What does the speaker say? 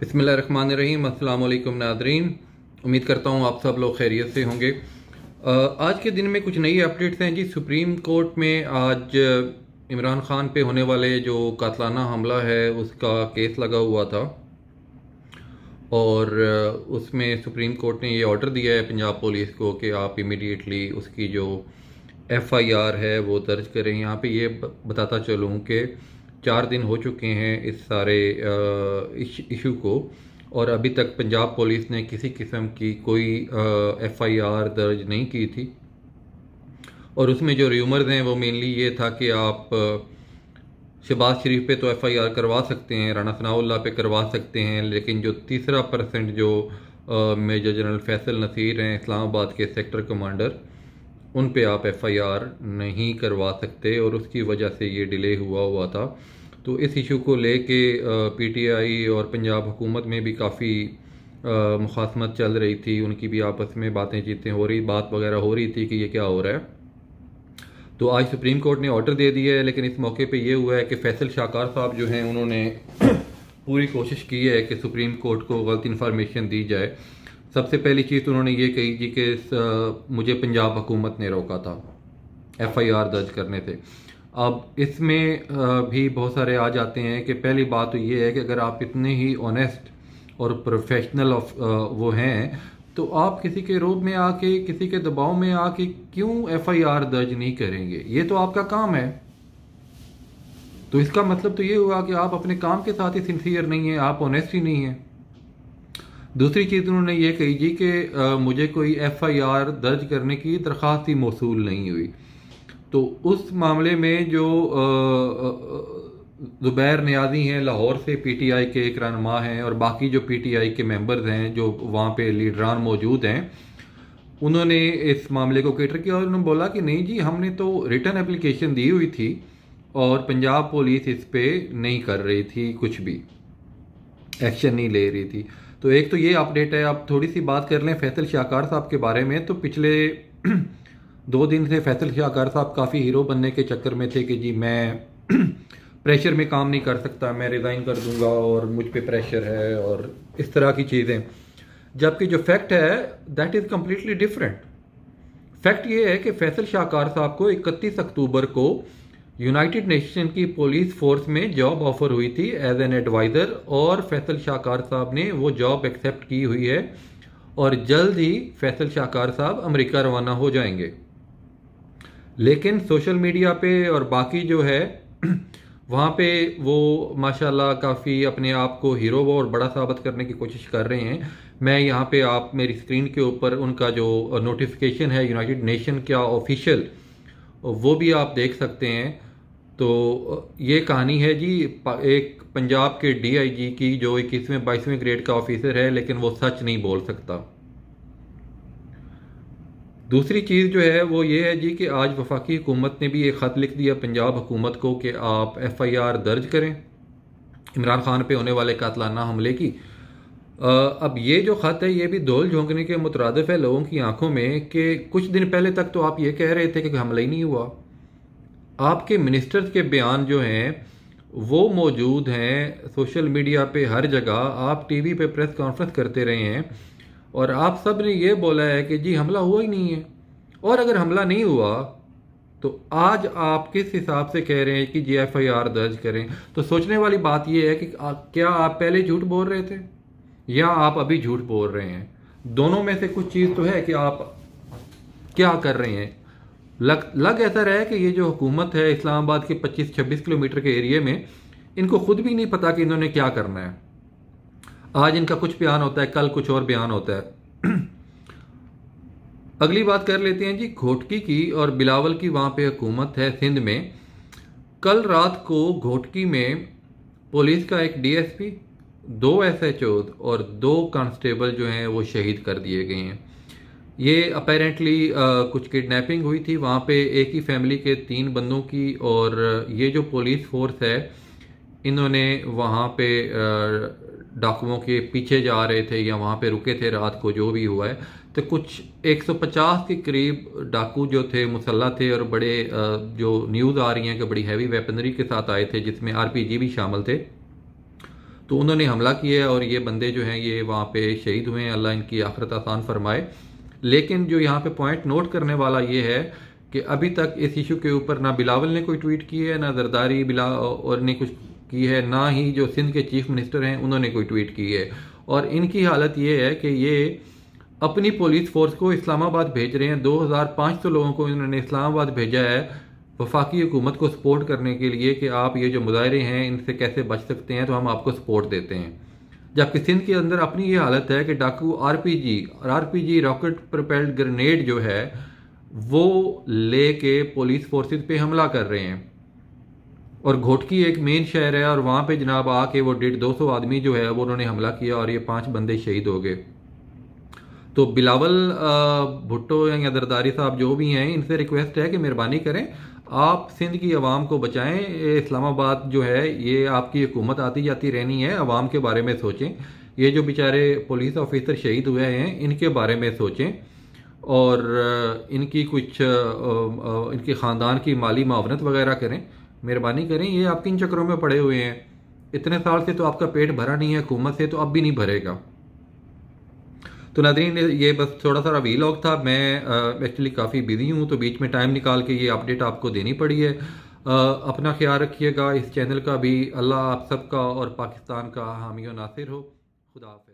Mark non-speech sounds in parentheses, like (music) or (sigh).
बसमिल रहीम अल्लाम नादरीन उम्मीद करता हूँ आप सब लोग खैरियत से होंगे आज के दिन में कुछ नई अपडेट्स हैं जी सुप्रीम कोर्ट में आज इमरान खान पे होने वाले जो कातलाना हमला है उसका केस लगा हुआ था और उसमें सुप्रीम कोर्ट ने ये ऑर्डर दिया है पंजाब पुलिस को कि आप इमिडिएटली उसकी जो एफआईआर है वो दर्ज करें यहाँ पे ये बताता चलूँ कि चार दिन हो चुके हैं इस सारे इशू को और अभी तक पंजाब पुलिस ने किसी किस्म की कोई एफआईआर दर्ज नहीं की थी और उसमें जो र्यूमर्स हैं वो मेनली ये था कि आप शहबाज शरीफ पे तो एफआईआर करवा सकते हैं राना सनाउल्ला पे करवा सकते हैं लेकिन जो तीसरा परसेंट जो मेजर जनरल फैसल नसीर हैं इस्लामाबाद के सेक्टर कमांडर उन पे आप एफआईआर नहीं करवा सकते और उसकी वजह से ये डिले हुआ हुआ था तो इस इशू को ले के पीटीआई और पंजाब हुकूमत में भी काफ़ी मुखासमत चल रही थी उनकी भी आपस में बातें चीतें हो रही बात वगैरह हो रही थी कि ये क्या हो रहा है तो आज सुप्रीम कोर्ट ने ऑर्डर दे दिया है लेकिन इस मौके पे ये हुआ है कि फैसल शाहकार साहब जो हैं उन्होंने पूरी कोशिश की है कि सुप्रीम कोर्ट को गलत इन्फॉर्मेशन दी जाए सबसे पहली चीज़ तो उन्होंने ये कही जी कि मुझे पंजाब हुकूमत ने रोका था एफआईआर दर्ज करने से अब इसमें भी बहुत सारे आ जाते हैं कि पहली बात तो ये है कि अगर आप इतने ही ऑनेस्ट और प्रोफेशनल ऑफ वो हैं तो आप किसी के रूप में आके किसी के दबाव में आके क्यों एफआईआर दर्ज नहीं करेंगे ये तो आपका काम है तो इसका मतलब तो ये हुआ कि आप अपने काम के साथ ही सिंसियर नहीं है आप ऑनेस्ट ही नहीं है दूसरी चीज़ उन्होंने ये कही जी कि मुझे कोई एफ़ आई आर दर्ज करने की दरख्वास्त ही मौसू नहीं हुई तो उस मामले में जो ज़ुबैर न्याजी हैं लाहौर से पी टी आई के एक रहनमा हैं और बाकी जो पी टी आई के मेम्बर्स हैं जो वहाँ पर लीडरान मौजूद हैं उन्होंने इस मामले को केटर किया और उन्होंने बोला कि नहीं जी हमने तो रिटर्न एप्लीकेशन दी हुई थी और पंजाब पुलिस इस पर नहीं कर रही थी कुछ भी एक्शन नहीं ले रही थी तो एक तो ये अपडेट है आप थोड़ी सी बात कर लें फैसल शाहकार साहब के बारे में तो पिछले (clears throat) दो दिन से फैसल शाहकार साहब काफ़ी हीरो बनने के चक्कर में थे कि जी मैं प्रेशर (clears throat) में काम नहीं कर सकता मैं रिज़ाइन कर दूंगा और मुझ पर प्रेशर है और इस तरह की चीज़ें जबकि जो फैक्ट है that is completely different fact ये है कि फैसल शाहकार साहब को इकतीस अक्टूबर को यूनाइटेड नेशन की पुलिस फोर्स में जॉब ऑफर हुई थी एज एन एडवाइज़र और फैसल शाहकार साहब ने वो जॉब एक्सेप्ट की हुई है और जल्द ही फैसल शाहकार साहब अमेरिका रवाना हो जाएंगे लेकिन सोशल मीडिया पे और बाकी जो है (clears throat) वहाँ पे वो माशाल्लाह काफ़ी अपने आप को हीरो और बड़ा साबित करने की कोशिश कर रहे हैं मैं यहाँ पे आप मेरी स्क्रीन के ऊपर उनका जो नोटिफिकेशन है यूनाइटेड नेशन का ऑफिशियल वो भी आप देख सकते हैं तो ये कहानी है जी एक पंजाब के डीआईजी की जो इक्कीसवें बाईसवें ग्रेड का ऑफिसर है लेकिन वो सच नहीं बोल सकता दूसरी चीज़ जो है वो ये है जी कि आज वफाकी हुकूमत ने भी एक ख़त लिख दिया पंजाब हुकूमत को कि आप एफ़ आई आर दर्ज करें इमरान खान पे होने वाले कातलाना हमले की अब ये जो ख़त है ये भी धोल झोंकने के मुतरद है लोगों की आंखों में कि कुछ दिन पहले तक तो आप ये कह रहे थे कि हमला ही नहीं हुआ आपके मिनिस्टर्स के बयान जो हैं वो मौजूद हैं सोशल मीडिया पे हर जगह आप टीवी पे प्रेस कॉन्फ्रेंस करते रहे हैं और आप सब ने ये बोला है कि जी हमला हुआ ही नहीं है और अगर हमला नहीं हुआ तो आज आप किस हिसाब से कह रहे हैं कि जी एफ आई आर दर्ज करें तो सोचने वाली बात यह है कि क्या आप पहले झूठ बोल रहे थे या आप अभी झूठ बोल रहे हैं दोनों में से कुछ चीज़ तो है कि आप क्या कर रहे हैं लग लग ऐसा रहा है कि ये जो हुकूमत है इस्लामाबाद के 25-26 किलोमीटर के एरिए में इनको खुद भी नहीं पता कि इन्होंने क्या करना है आज इनका कुछ बयान होता है कल कुछ और बयान होता है (clears throat) अगली बात कर लेते हैं जी घोटकी की और बिलावल की वहाँ पे हुकूमत है सिंध में कल रात को घोटकी में पुलिस का एक डीएसपी दो एस और दो कांस्टेबल जो हैं वो शहीद कर दिए गए हैं ये अपेरेंटली uh, कुछ किडनैपिंग हुई थी वहाँ पे एक ही फैमिली के तीन बंदों की और uh, ये जो पुलिस फोर्स है इन्होंने वहाँ पे uh, डाकुओं के पीछे जा रहे थे या वहाँ पे रुके थे रात को जो भी हुआ है तो कुछ 150 के करीब डाकू जो थे मुसल्ला थे और बड़े जो न्यूज़ आ रही हैं कि बड़ी हैवी वेपनरी के साथ आए थे जिसमें आर भी शामिल थे तो उन्होंने हमला किया और ये बंदे जो हैं ये वहाँ पे शहीद हुए हैं अल्लाह इनकी आखरत आसान फरमाए लेकिन जो यहाँ पे पॉइंट नोट करने वाला ये है कि अभी तक इस इशू के ऊपर ना बिलावल ने कोई ट्वीट की है ना जरदारी बिला और ने कुछ की है ना ही जो सिंध के चीफ मिनिस्टर हैं उन्होंने कोई ट्वीट की है और इनकी हालत ये है कि ये अपनी पुलिस फोर्स को इस्लामाबाद भेज रहे हैं 2500 लोगों को इन्होंने इस्लामाबाद भेजा है वफाकी हुकूमत को सपोर्ट करने के लिए कि आप ये जो मुजाहरे हैं इनसे कैसे बच सकते हैं तो हम आपको सपोर्ट देते हैं जबकि सिंध के अंदर अपनी ये हालत है कि डाकू आरपीजी और आरपीजी रॉकेट प्रपेल्ड ग्रेनेड जो है वो ले के पुलिस फोर्सेस पे हमला कर रहे हैं और घोटकी एक मेन शहर है और वहाँ पे जनाब आके वो डेढ़ दो सौ आदमी जो है वो उन्होंने हमला किया और ये पांच बंदे शहीद हो गए तो बिलावल भुट्टो या दरदारी साहब जो भी हैं इनसे रिक्वेस्ट है कि मेहरबानी करें आप सिंध की आवाम को बचाएं इस्लामाबाद जो है ये आपकी हुकूमत आती जाती रहनी है आवाम के बारे में सोचें ये जो बेचारे पुलिस ऑफिसर शहीद हुए हैं इनके बारे में सोचें और इनकी कुछ इनके ख़ानदान की माली मावनत वगैरह करें मेहरबानी करें ये आप किन चक्करों में पड़े हुए हैं इतने साल से तो आपका पेट भरा नहीं है हुकूमत से तो अब भी नहीं भरेगा तो नाजरीन ये बस थोड़ा सा वी लॉग था मैं एक्चुअली काफ़ी बिजी हूँ तो बीच में टाइम निकाल के ये अपडेट आपको देनी पड़ी है आ, अपना ख्याल रखिएगा इस चैनल का भी अल्लाह आप सबका और पाकिस्तान का हामी नासिर हो खुदा